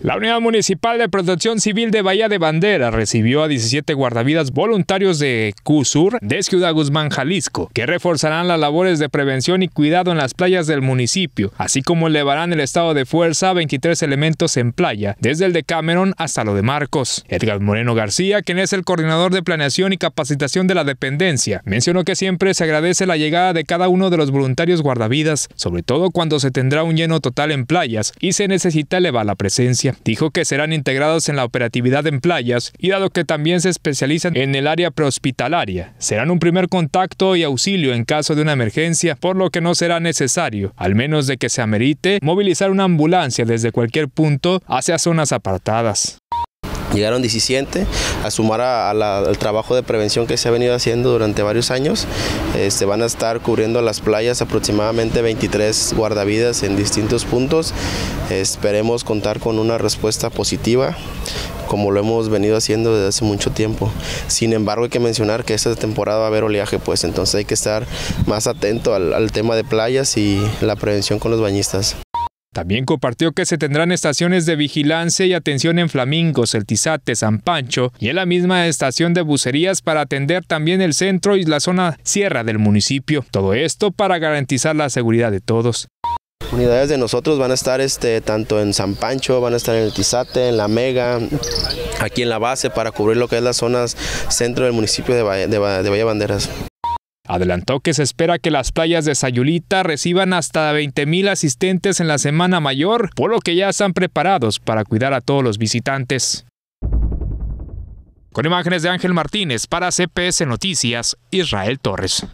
La Unidad Municipal de Protección Civil de Bahía de Bandera recibió a 17 guardavidas voluntarios de CUSUR de Ciudad Guzmán, Jalisco, que reforzarán las labores de prevención y cuidado en las playas del municipio, así como elevarán el estado de fuerza a 23 elementos en playa, desde el de Cameron hasta lo de Marcos. Edgar Moreno García, quien es el coordinador de planeación y capacitación de la dependencia, mencionó que siempre se agradece la llegada de cada uno de los voluntarios guardavidas, sobre todo cuando se tendrá un lleno total en playas y se necesita elevar la presencia Dijo que serán integrados en la operatividad en playas y dado que también se especializan en el área prehospitalaria, serán un primer contacto y auxilio en caso de una emergencia, por lo que no será necesario, al menos de que se amerite, movilizar una ambulancia desde cualquier punto hacia zonas apartadas. Llegaron 17 a sumar al trabajo de prevención que se ha venido haciendo durante varios años. Se este, van a estar cubriendo las playas aproximadamente 23 guardavidas en distintos puntos. Esperemos contar con una respuesta positiva como lo hemos venido haciendo desde hace mucho tiempo. Sin embargo, hay que mencionar que esta temporada va a haber oleaje, pues entonces hay que estar más atento al tema de playas y la prevención con los bañistas. También compartió que se tendrán estaciones de vigilancia y atención en Flamingos, El Tizate, San Pancho y en la misma estación de bucerías para atender también el centro y la zona sierra del municipio. Todo esto para garantizar la seguridad de todos. Unidades de nosotros van a estar este, tanto en San Pancho, van a estar en el Tizate, en la Mega, aquí en la base para cubrir lo que es las zonas centro del municipio de, Valle Banderas. Adelantó que se espera que las playas de Sayulita reciban hasta 20.000 asistentes en la semana mayor, por lo que ya están preparados para cuidar a todos los visitantes. Con imágenes de Ángel Martínez para CPS Noticias, Israel Torres.